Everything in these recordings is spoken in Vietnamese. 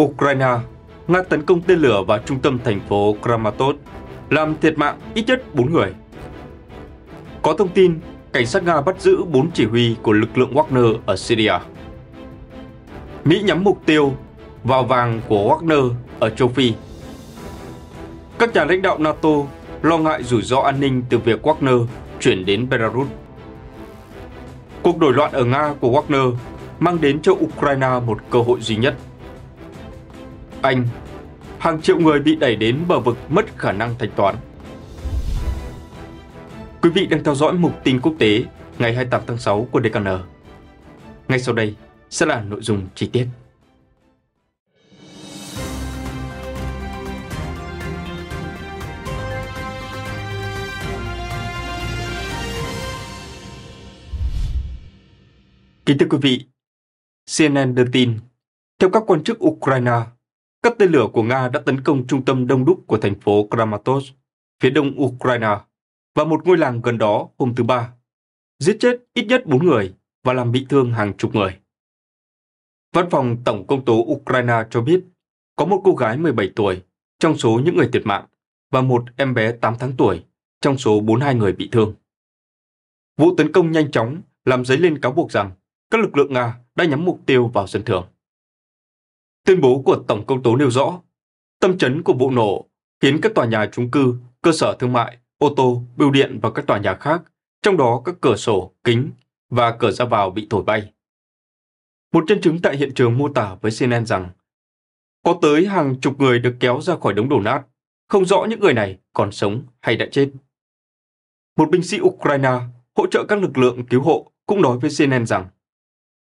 Ukraine, Nga tấn công tên lửa vào trung tâm thành phố Kramatorsk, làm thiệt mạng ít nhất 4 người. Có thông tin, cảnh sát Nga bắt giữ 4 chỉ huy của lực lượng Wagner ở Syria. Mỹ nhắm mục tiêu vào vàng của Wagner ở châu Phi. Các nhà lãnh đạo NATO lo ngại rủi ro an ninh từ việc Wagner chuyển đến Belarus. Cuộc đổi loạn ở Nga của Wagner mang đến cho Ukraine một cơ hội duy nhất – anh, hàng triệu người bị đẩy đến bờ vực mất khả năng thanh toán. Quý vị đang theo dõi mục tin quốc tế ngày 28 tháng 6 của DKN. Ngay sau đây sẽ là nội dung chi tiết. Kính thưa quý vị, CNN đưa tin, theo các quan chức Ukraine, các tên lửa của Nga đã tấn công trung tâm đông đúc của thành phố Kramatorsk, phía đông Ukraine, và một ngôi làng gần đó hôm thứ Ba, giết chết ít nhất 4 người và làm bị thương hàng chục người. Văn phòng Tổng công tố Ukraine cho biết có một cô gái 17 tuổi trong số những người thiệt mạng và một em bé 8 tháng tuổi trong số 42 người bị thương. Vụ tấn công nhanh chóng làm dấy lên cáo buộc rằng các lực lượng Nga đã nhắm mục tiêu vào dân thường. Tuyên bố của Tổng công tố nêu rõ, tâm chấn của vụ nổ khiến các tòa nhà chung cư, cơ sở thương mại, ô tô, bưu điện và các tòa nhà khác, trong đó các cửa sổ, kính và cửa ra vào bị thổi bay. Một nhân chứng tại hiện trường mô tả với CNN rằng có tới hàng chục người được kéo ra khỏi đống đổ nát, không rõ những người này còn sống hay đã chết. Một binh sĩ Ukraine hỗ trợ các lực lượng cứu hộ cũng nói với CNN rằng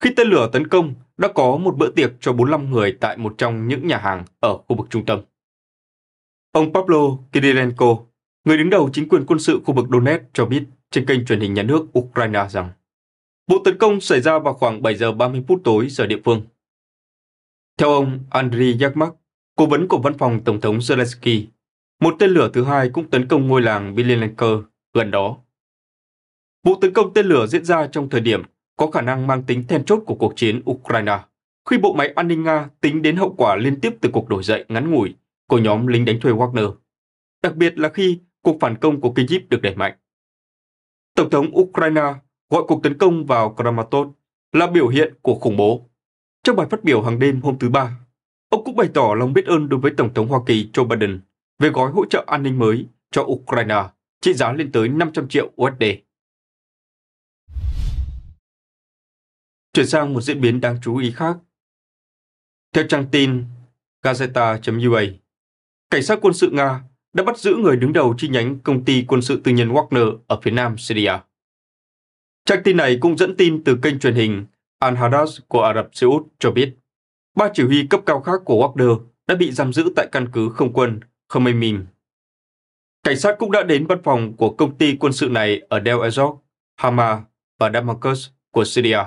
khi tên lửa tấn công đã có một bữa tiệc cho 45 người tại một trong những nhà hàng ở khu vực trung tâm. Ông Pablo Kirilenko, người đứng đầu chính quyền quân sự khu vực Donetsk cho biết trên kênh truyền hình nhà nước Ukraine rằng vụ tấn công xảy ra vào khoảng 7 giờ 30 phút tối giờ địa phương. Theo ông Andriy Yakmak, cố vấn của văn phòng Tổng thống Zelensky, một tên lửa thứ hai cũng tấn công ngôi làng Bilenka gần đó. Vụ tấn công tên lửa diễn ra trong thời điểm có khả năng mang tính then chốt của cuộc chiến Ukraine. Khi bộ máy an ninh Nga tính đến hậu quả liên tiếp từ cuộc đổi dậy ngắn ngủi của nhóm lính đánh thuê Wagner, đặc biệt là khi cuộc phản công của Kyiv được đẩy mạnh. Tổng thống Ukraine gọi cuộc tấn công vào Kramatorsk là biểu hiện của khủng bố. Trong bài phát biểu hàng đêm hôm thứ Ba, ông cũng bày tỏ lòng biết ơn đối với Tổng thống Hoa Kỳ Joe Biden về gói hỗ trợ an ninh mới cho Ukraine trị giá lên tới 500 triệu USD. Chuyển sang một diễn biến đáng chú ý khác. Theo trang tin Gazeta.ua, cảnh sát quân sự Nga đã bắt giữ người đứng đầu chi nhánh công ty quân sự tư nhân Wagner ở phía nam Syria. Trang tin này cũng dẫn tin từ kênh truyền hình Al-Hadass của Ả Rập Xê Út cho biết, ba chỉ huy cấp cao khác của Wagner đã bị giam giữ tại căn cứ không quân Khomeimim. Cảnh sát cũng đã đến văn phòng của công ty quân sự này ở Deir ez-Zor, Hama và Damascus của Syria.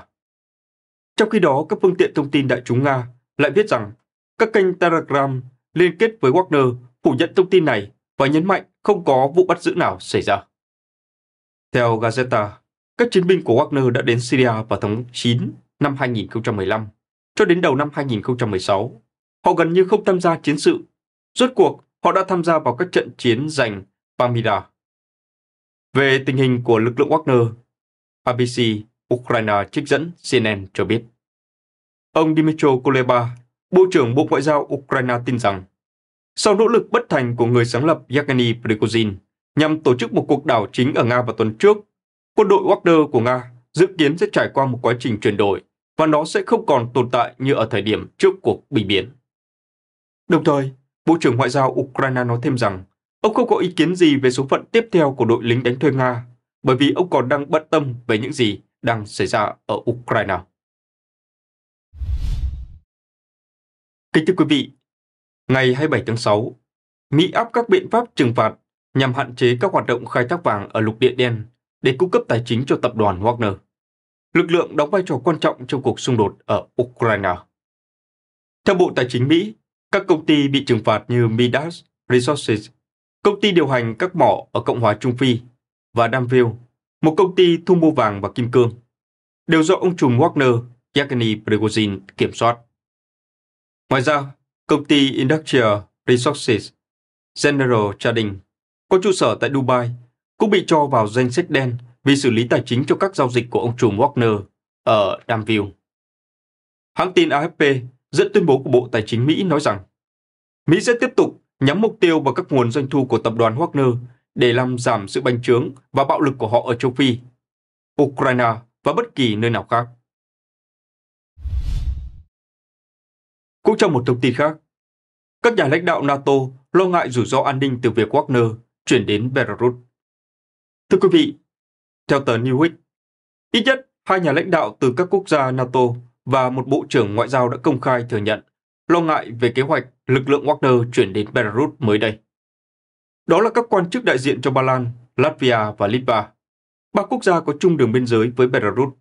Trong khi đó, các phương tiện thông tin đại chúng Nga lại viết rằng các kênh Telegram liên kết với Wagner phủ nhận thông tin này và nhấn mạnh không có vụ bắt giữ nào xảy ra. Theo Gazeta, các chiến binh của Wagner đã đến Syria vào tháng 9 năm 2015 cho đến đầu năm 2016. Họ gần như không tham gia chiến sự. Rốt cuộc, họ đã tham gia vào các trận chiến giành Pamida. Về tình hình của lực lượng Wagner, ABC Ukraine trích dẫn CNN cho biết. Ông Dmytro Kuleba, Bộ trưởng Bộ Ngoại giao Ukraine tin rằng, sau nỗ lực bất thành của người sáng lập Yevgeny Prigozhin nhằm tổ chức một cuộc đảo chính ở Nga vào tuần trước, quân đội Wagner của Nga dự kiến sẽ trải qua một quá trình chuyển đổi và nó sẽ không còn tồn tại như ở thời điểm trước cuộc bỉ biến. Đồng thời, Bộ trưởng Ngoại giao Ukraine nói thêm rằng ông không có ý kiến gì về số phận tiếp theo của đội lính đánh thuê Nga bởi vì ông còn đang bận tâm về những gì đang xảy ra ở Ukraine. Kính thưa quý vị, ngày 27 tháng 6, Mỹ áp các biện pháp trừng phạt nhằm hạn chế các hoạt động khai thác vàng ở lục địa đen để cung cấp tài chính cho tập đoàn Wagner. Lực lượng đóng vai trò quan trọng trong cuộc xung đột ở Ukraine. Theo Bộ Tài chính Mỹ, các công ty bị trừng phạt như Midas Resources, công ty điều hành các mỏ ở Cộng hòa Trung Phi và Damville một công ty thu mua vàng và kim cương, đều do ông trùm Wagner Yevgeny Prigozhin kiểm soát. Ngoài ra, công ty Industrial Resources General Trading có trụ sở tại Dubai cũng bị cho vào danh sách đen vì xử lý tài chính cho các giao dịch của ông trùm Wagner ở Danville. Hãng tin AFP dẫn tuyên bố của Bộ Tài chính Mỹ nói rằng Mỹ sẽ tiếp tục nhắm mục tiêu vào các nguồn doanh thu của tập đoàn Wagner để làm giảm sự bành trướng và bạo lực của họ ở châu Phi, Ukraine và bất kỳ nơi nào khác. Cũng trong một thông tin khác, các nhà lãnh đạo NATO lo ngại rủi ro an ninh từ việc Wagner chuyển đến Belarus. Thưa quý vị, theo tờ Newsweek, ít nhất hai nhà lãnh đạo từ các quốc gia NATO và một bộ trưởng ngoại giao đã công khai thừa nhận lo ngại về kế hoạch lực lượng Wagner chuyển đến Belarus mới đây. Đó là các quan chức đại diện cho Ba Lan, Latvia và Litva, ba quốc gia có chung đường biên giới với Belarus.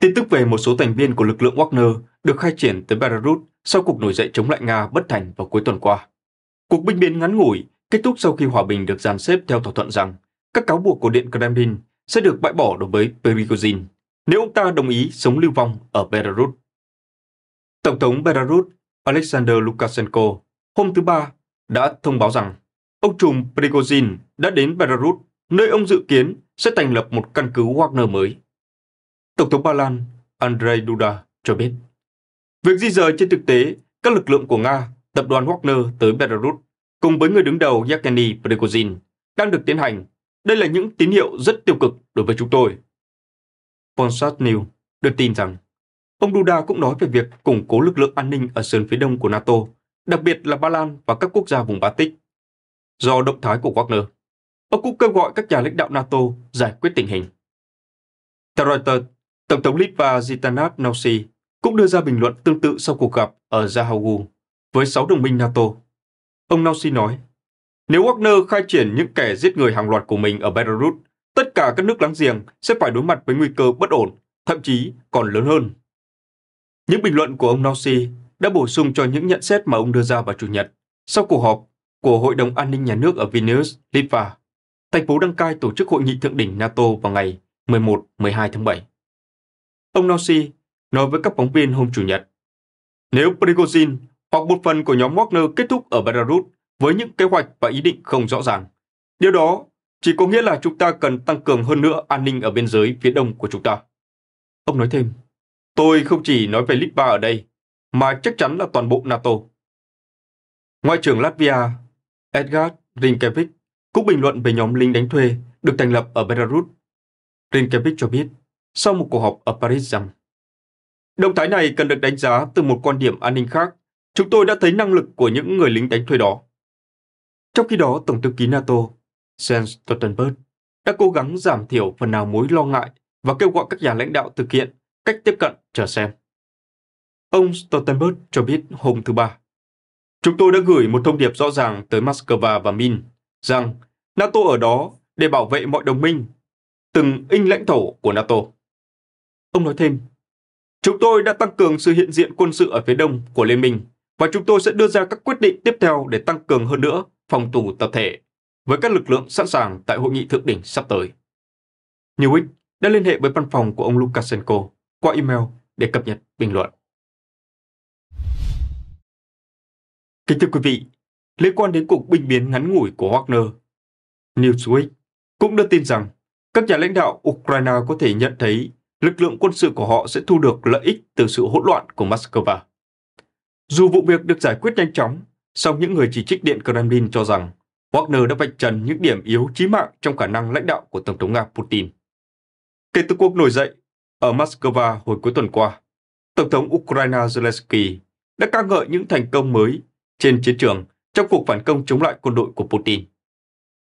Tin tức về một số thành viên của lực lượng Wagner được khai triển tới Belarus sau cuộc nổi dậy chống lại Nga bất thành vào cuối tuần qua. Cuộc binh biến ngắn ngủi kết thúc sau khi hòa bình được dàn xếp theo thỏa thuận rằng các cáo buộc của Điện Kremlin sẽ được bãi bỏ đối với Prigozhin nếu ông ta đồng ý sống lưu vong ở Belarus. Tổng thống Belarus Alexander Lukashenko hôm thứ Ba đã thông báo rằng ông trùm Prigozhin đã đến Belarus, nơi ông dự kiến sẽ thành lập một căn cứ Wagner mới. Tổng thống Ba Lan Andrei Duda cho biết, việc di rời trên thực tế các lực lượng của Nga, tập đoàn Wagner tới Belarus cùng với người đứng đầu Yevgeny Prigozhin đang được tiến hành. Đây là những tín hiệu rất tiêu cực đối với chúng tôi. Ponsat News được tin rằng ông Duda cũng nói về việc củng cố lực lượng an ninh ở sườn phía đông của NATO, đặc biệt là Ba Lan và các quốc gia vùng Baltic do động thái của Wagner. Ông cũng kêu gọi các nhà lãnh đạo NATO giải quyết tình hình. Theo Reuters, Tổng thống Litva Zitanat Nausi cũng đưa ra bình luận tương tự sau cuộc gặp ở Zahavu với sáu đồng minh NATO. Ông Nausi nói, nếu Wagner khai triển những kẻ giết người hàng loạt của mình ở Belarus, tất cả các nước láng giềng sẽ phải đối mặt với nguy cơ bất ổn, thậm chí còn lớn hơn. Những bình luận của ông Nausi đã bổ sung cho những nhận xét mà ông đưa ra vào Chủ nhật sau cuộc họp của Hội đồng An ninh Nhà nước ở Vilnius, Litva. Thành phố đăng cai tổ chức hội nghị thượng đỉnh NATO vào ngày 11-12 tháng 7. Ông Nausi nói với các phóng viên hôm Chủ nhật, nếu Prigozhin hoặc một phần của nhóm Wagner kết thúc ở Belarus với những kế hoạch và ý định không rõ ràng, điều đó chỉ có nghĩa là chúng ta cần tăng cường hơn nữa an ninh ở biên giới phía đông của chúng ta. Ông nói thêm, tôi không chỉ nói về Litva ở đây, mà chắc chắn là toàn bộ NATO. Ngoại trưởng Latvia Edgard Rinkevich cũng bình luận về nhóm lính đánh thuê được thành lập ở Belarus. Rinkevich cho biết sau một cuộc họp ở Paris rằng Động thái này cần được đánh giá từ một quan điểm an ninh khác. Chúng tôi đã thấy năng lực của những người lính đánh thuê đó. Trong khi đó, Tổng thư ký NATO, Jens Stoltenberg, đã cố gắng giảm thiểu phần nào mối lo ngại và kêu gọi các nhà lãnh đạo thực hiện cách tiếp cận chờ xem. Ông Stoltenberg cho biết hôm thứ Ba, Chúng tôi đã gửi một thông điệp rõ ràng tới Moscow và Min rằng NATO ở đó để bảo vệ mọi đồng minh, từng inch lãnh thổ của NATO. Ông nói thêm, chúng tôi đã tăng cường sự hiện diện quân sự ở phía đông của Liên minh và chúng tôi sẽ đưa ra các quyết định tiếp theo để tăng cường hơn nữa phòng thủ tập thể với các lực lượng sẵn sàng tại hội nghị thượng đỉnh sắp tới. Newick đã liên hệ với văn phòng của ông Lukashenko qua email để cập nhật bình luận. Kính thưa quý vị, liên quan đến cuộc binh biến ngắn ngủi của Wagner, Newsweek cũng đưa tin rằng các nhà lãnh đạo Ukraine có thể nhận thấy lực lượng quân sự của họ sẽ thu được lợi ích từ sự hỗn loạn của Moscow. Dù vụ việc được giải quyết nhanh chóng, song những người chỉ trích Điện Kremlin cho rằng Wagner đã vạch trần những điểm yếu chí mạng trong khả năng lãnh đạo của Tổng thống Nga Putin. Kể từ cuộc nổi dậy ở Moscow hồi cuối tuần qua, Tổng thống Ukraine Zelensky đã ca ngợi những thành công mới trên chiến trường trong cuộc phản công chống lại quân đội của Putin.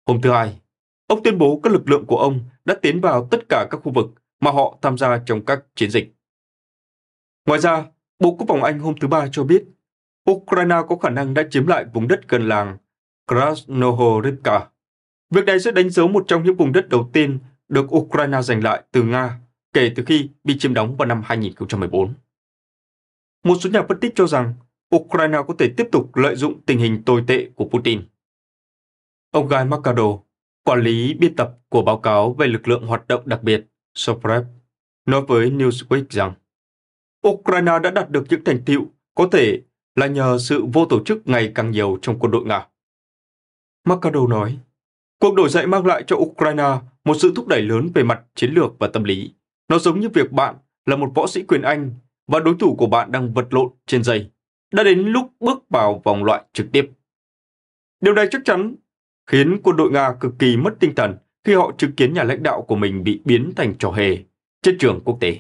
Hôm thứ Hai, ông tuyên bố các lực lượng của ông đã tiến vào tất cả các khu vực mà họ tham gia trong các chiến dịch. Ngoài ra, Bộ Quốc phòng Anh hôm thứ Ba cho biết Ukraine có khả năng đã chiếm lại vùng đất gần làng Krasnohorivka. Việc này sẽ đánh dấu một trong những vùng đất đầu tiên được Ukraine giành lại từ Nga kể từ khi bị chiếm đóng vào năm 2014. Một số nhà phân tích cho rằng Ukraine có thể tiếp tục lợi dụng tình hình tồi tệ của Putin. Ông Guy Mercado, quản lý biên tập của báo cáo về lực lượng hoạt động đặc biệt Soprep, nói với Newsweek rằng Ukraine đã đạt được những thành tựu có thể là nhờ sự vô tổ chức ngày càng nhiều trong quân đội Nga. Mercado nói, cuộc đổi dậy mang lại cho Ukraine một sự thúc đẩy lớn về mặt chiến lược và tâm lý. Nó giống như việc bạn là một võ sĩ quyền Anh và đối thủ của bạn đang vật lộn trên dây đã đến lúc bước vào vòng loại trực tiếp. Điều này chắc chắn khiến quân đội Nga cực kỳ mất tinh thần khi họ chứng kiến nhà lãnh đạo của mình bị biến thành trò hề trên trường quốc tế.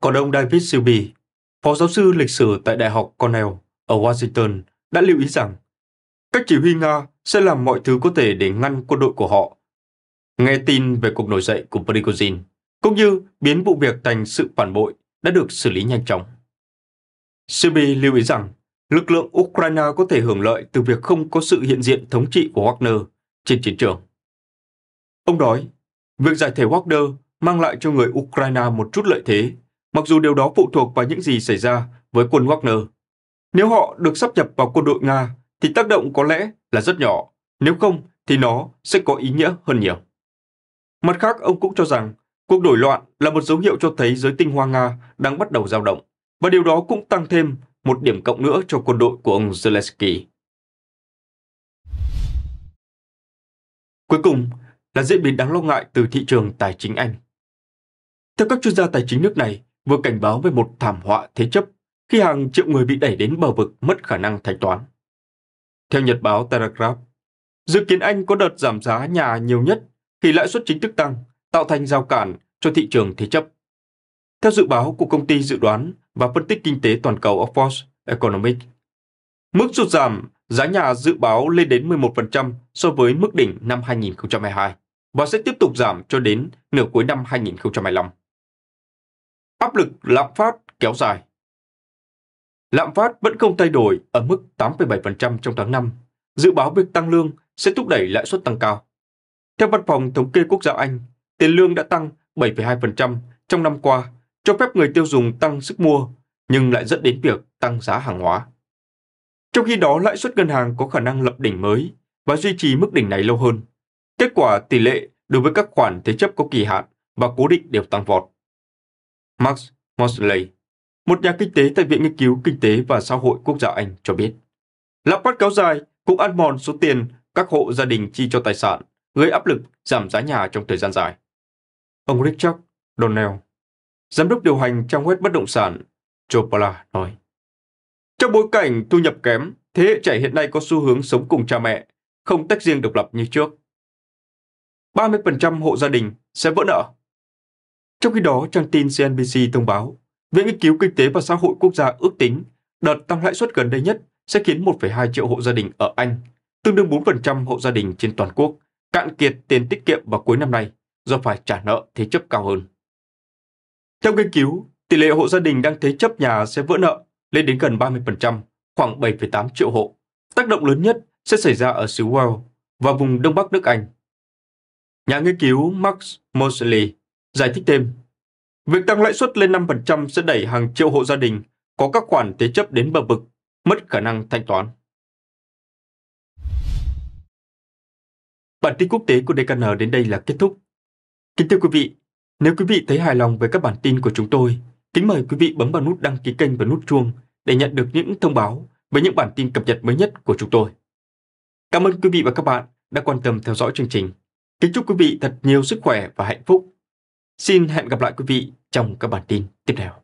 Còn ông David Silby, phó giáo sư lịch sử tại Đại học Cornell ở Washington đã lưu ý rằng các chỉ huy Nga sẽ làm mọi thứ có thể để ngăn quân đội của họ. Nghe tin về cuộc nổi dậy của Prigozhin, cũng như biến vụ việc thành sự phản bội đã được xử lý nhanh chóng. Serbia lưu ý rằng lực lượng Ukraine có thể hưởng lợi từ việc không có sự hiện diện thống trị của Wagner trên chiến trường. Ông nói, việc giải thể Wagner mang lại cho người Ukraine một chút lợi thế, mặc dù điều đó phụ thuộc vào những gì xảy ra với quân Wagner. Nếu họ được sắp nhập vào quân đội Nga, thì tác động có lẽ là rất nhỏ, nếu không thì nó sẽ có ý nghĩa hơn nhiều. Mặt khác, ông cũng cho rằng cuộc đổi loạn là một dấu hiệu cho thấy giới tinh hoa Nga đang bắt đầu dao động và điều đó cũng tăng thêm một điểm cộng nữa cho quân đội của ông Zelensky. Cuối cùng là diễn biến đáng lo ngại từ thị trường tài chính Anh. Theo các chuyên gia tài chính nước này, vừa cảnh báo về một thảm họa thế chấp khi hàng triệu người bị đẩy đến bờ vực mất khả năng thanh toán. Theo nhật báo Telegraph, dự kiến Anh có đợt giảm giá nhà nhiều nhất khi lãi suất chính thức tăng, tạo thành rào cản cho thị trường thế chấp. Theo dự báo của công ty dự đoán và phân tích kinh tế toàn cầu Oxford Economics, mức sụt giảm giá nhà dự báo lên đến 11% so với mức đỉnh năm 2022 và sẽ tiếp tục giảm cho đến nửa cuối năm 2025. Áp lực lạm phát kéo dài Lạm phát vẫn không thay đổi ở mức 8,7% trong tháng 5. Dự báo việc tăng lương sẽ thúc đẩy lãi suất tăng cao. Theo Văn phòng Thống kê Quốc gia Anh, tiền lương đã tăng 7,2% trong năm qua cho phép người tiêu dùng tăng sức mua nhưng lại dẫn đến việc tăng giá hàng hóa. Trong khi đó, lãi suất ngân hàng có khả năng lập đỉnh mới và duy trì mức đỉnh này lâu hơn. Kết quả tỷ lệ đối với các khoản thế chấp có kỳ hạn và cố định đều tăng vọt. Max Mosley, một nhà kinh tế tại Viện Nghiên cứu Kinh tế và Xã hội Quốc gia Anh cho biết, lạm phát kéo dài cũng ăn mòn số tiền các hộ gia đình chi cho tài sản, gây áp lực giảm giá nhà trong thời gian dài. Ông Richard Donnell, giám đốc điều hành trang web bất động sản Chopala nói. Trong bối cảnh thu nhập kém, thế hệ trẻ hiện nay có xu hướng sống cùng cha mẹ, không tách riêng độc lập như trước. 30% hộ gia đình sẽ vỡ nợ. Trong khi đó, trang tin CNBC thông báo, Viện Nghiên cứu Kinh tế và Xã hội Quốc gia ước tính đợt tăng lãi suất gần đây nhất sẽ khiến 1,2 triệu hộ gia đình ở Anh, tương đương 4% hộ gia đình trên toàn quốc, cạn kiệt tiền tiết kiệm vào cuối năm nay do phải trả nợ thế chấp cao hơn. Theo nghiên cứu, tỷ lệ hộ gia đình đang thế chấp nhà sẽ vỡ nợ lên đến gần 30%, khoảng 7,8 triệu hộ. Tác động lớn nhất sẽ xảy ra ở xứ Wales và vùng Đông Bắc nước Anh. Nhà nghiên cứu Max Mosley giải thích thêm, việc tăng lãi suất lên 5% sẽ đẩy hàng triệu hộ gia đình có các khoản thế chấp đến bờ vực, mất khả năng thanh toán. Bản tin quốc tế của DKN đến đây là kết thúc. Kính thưa quý vị, nếu quý vị thấy hài lòng với các bản tin của chúng tôi, kính mời quý vị bấm vào nút đăng ký kênh và nút chuông để nhận được những thông báo với những bản tin cập nhật mới nhất của chúng tôi. Cảm ơn quý vị và các bạn đã quan tâm theo dõi chương trình. Kính chúc quý vị thật nhiều sức khỏe và hạnh phúc. Xin hẹn gặp lại quý vị trong các bản tin tiếp theo.